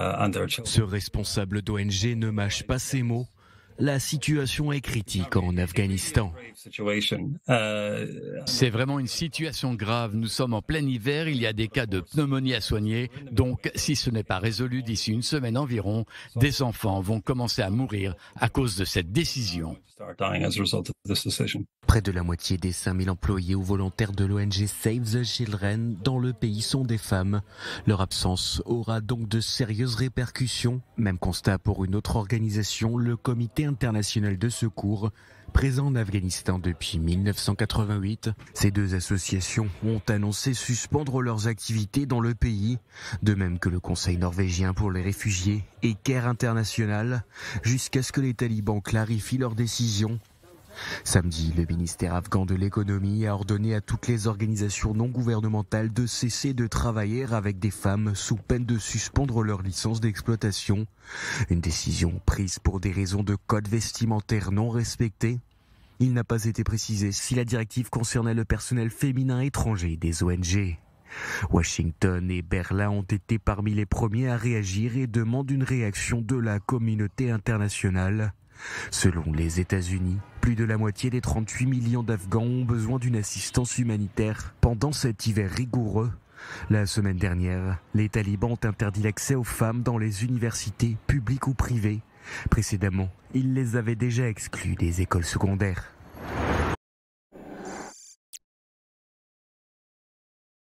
Euh, ce responsable d'ONG ne mâche pas ses mots. La situation est critique en Afghanistan. Euh, C'est vraiment une situation grave. Nous sommes en plein hiver, il y a des cas de pneumonie à soigner. Donc, si ce n'est pas résolu d'ici une semaine environ, des enfants vont commencer à mourir à cause de cette décision. Près de la moitié des 5000 employés ou volontaires de l'ONG Save the Children dans le pays sont des femmes. Leur absence aura donc de sérieuses répercussions. Même constat pour une autre organisation, le Comité international de secours, présent en Afghanistan depuis 1988. Ces deux associations ont annoncé suspendre leurs activités dans le pays, de même que le Conseil norvégien pour les réfugiés et CARE International, jusqu'à ce que les talibans clarifient leurs décisions Samedi, le ministère afghan de l'économie a ordonné à toutes les organisations non gouvernementales de cesser de travailler avec des femmes sous peine de suspendre leur licence d'exploitation. Une décision prise pour des raisons de code vestimentaire non respecté. Il n'a pas été précisé si la directive concernait le personnel féminin étranger des ONG. Washington et Berlin ont été parmi les premiers à réagir et demandent une réaction de la communauté internationale. Selon les États-Unis, plus de la moitié des 38 millions d'Afghans ont besoin d'une assistance humanitaire pendant cet hiver rigoureux. La semaine dernière, les talibans ont interdit l'accès aux femmes dans les universités publiques ou privées. Précédemment, ils les avaient déjà exclus des écoles secondaires.